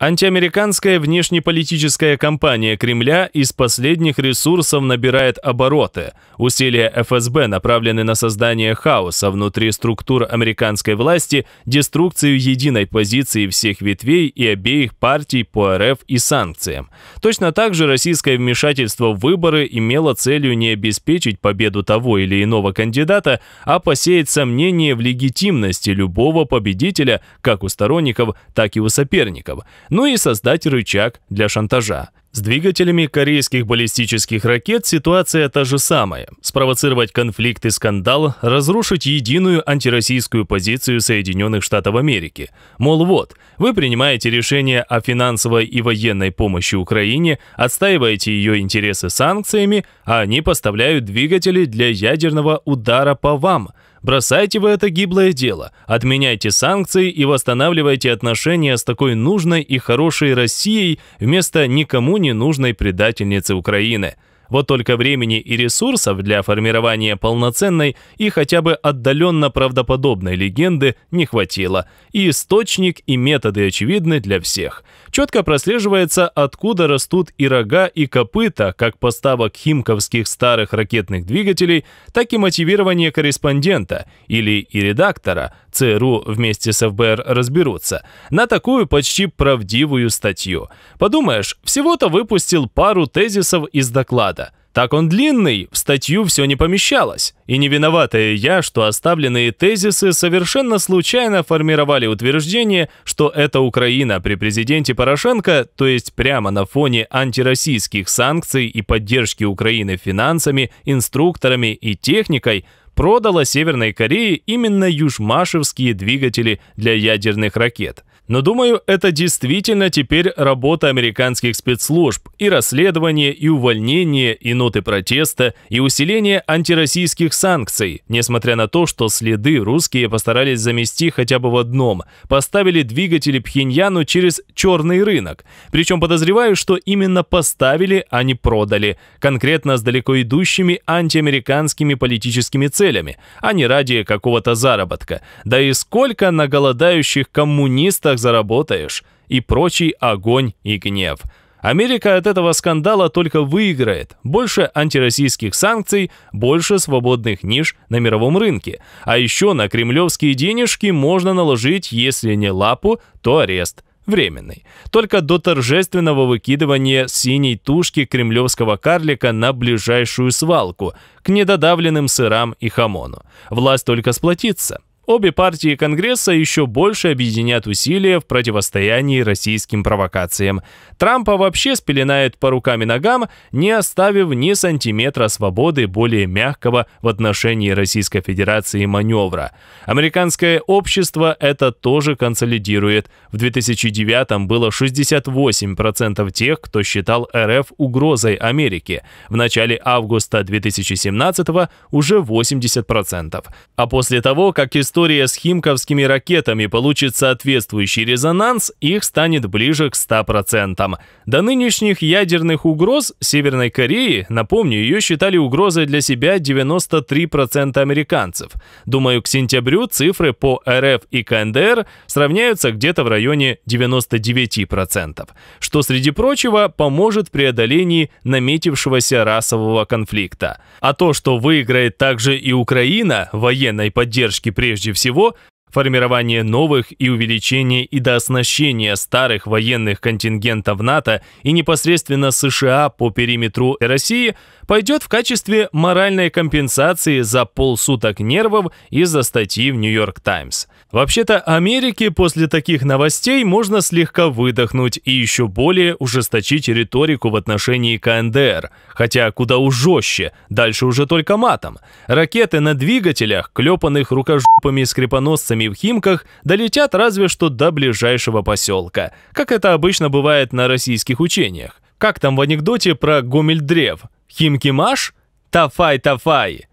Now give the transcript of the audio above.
Антиамериканская внешнеполитическая кампания Кремля из последних ресурсов набирает обороты. Усилия ФСБ направлены на создание хаоса внутри структур американской власти, деструкцию единой позиции всех ветвей и обеих партий по РФ и санкциям. Точно так же российское вмешательство в выборы имело целью не обеспечить победу того или иного кандидата, а посеять сомнения в легитимности любого победителя, как у сторонников, так и у соперников – ну и создать рычаг для шантажа. С двигателями корейских баллистических ракет ситуация та же самая. Спровоцировать конфликт и скандал, разрушить единую антироссийскую позицию Соединенных Штатов Америки. Мол, вот, вы принимаете решение о финансовой и военной помощи Украине, отстаиваете ее интересы санкциями, а они поставляют двигатели для ядерного удара по вам – Бросайте вы это гиблое дело, отменяйте санкции и восстанавливайте отношения с такой нужной и хорошей Россией вместо никому ненужной не предательницы Украины. Вот только времени и ресурсов для формирования полноценной и хотя бы отдаленно правдоподобной легенды не хватило. И источник, и методы очевидны для всех. Четко прослеживается, откуда растут и рога, и копыта, как поставок химковских старых ракетных двигателей, так и мотивирование корреспондента или и редактора, ЦРУ вместе с ФБР разберутся, на такую почти правдивую статью. Подумаешь, всего-то выпустил пару тезисов из доклада. Так он длинный, в статью все не помещалось. И не виноватая я, что оставленные тезисы совершенно случайно формировали утверждение, что это Украина при президенте Порошенко, то есть прямо на фоне антироссийских санкций и поддержки Украины финансами, инструкторами и техникой, продала Северной Корее именно южмашевские двигатели для ядерных ракет. Но думаю, это действительно теперь работа американских спецслужб, и расследование, и увольнение, и ноты протеста, и усиление антироссийских санкций, несмотря на то, что следы русские постарались замести хотя бы в одном, поставили двигатели Пхеньяну через черный рынок. Причем подозреваю, что именно поставили, а не продали, конкретно с далеко идущими антиамериканскими политическими целями, целями, а не ради какого-то заработка. Да и сколько на голодающих коммунистах заработаешь? И прочий огонь и гнев. Америка от этого скандала только выиграет. Больше антироссийских санкций, больше свободных ниш на мировом рынке. А еще на кремлевские денежки можно наложить, если не лапу, то арест временный, только до торжественного выкидывания синей тушки кремлевского карлика на ближайшую свалку, к недодавленным сырам и хамону. Власть только сплотится обе партии Конгресса еще больше объединят усилия в противостоянии российским провокациям. Трампа вообще спеленает по рукам и ногам, не оставив ни сантиметра свободы более мягкого в отношении Российской Федерации маневра. Американское общество это тоже консолидирует. В 2009 было 68% тех, кто считал РФ угрозой Америки. В начале августа 2017 уже 80%. А после того, как история история с химковскими ракетами получит соответствующий резонанс, их станет ближе к 100%. До нынешних ядерных угроз Северной Кореи, напомню, ее считали угрозой для себя 93% американцев. Думаю, к сентябрю цифры по РФ и КНДР сравняются где-то в районе 99%, что, среди прочего, поможет преодолении наметившегося расового конфликта. А то, что выиграет также и Украина военной поддержки прежде прежде всего формирование новых и увеличение и дооснащение старых военных контингентов НАТО и непосредственно США по периметру России пойдет в качестве моральной компенсации за полсуток нервов из-за статьи в «Нью-Йорк Таймс». Вообще-то Америке после таких новостей можно слегка выдохнуть и еще более ужесточить риторику в отношении КНДР, хотя куда уж жестче, дальше уже только матом. Ракеты на двигателях, клепанных рукожопами и скрипоносцами в Химках, долетят разве что до ближайшего поселка, как это обычно бывает на российских учениях. Как там в анекдоте про Гомельдрев? Химки-маш? Тафай-тафай!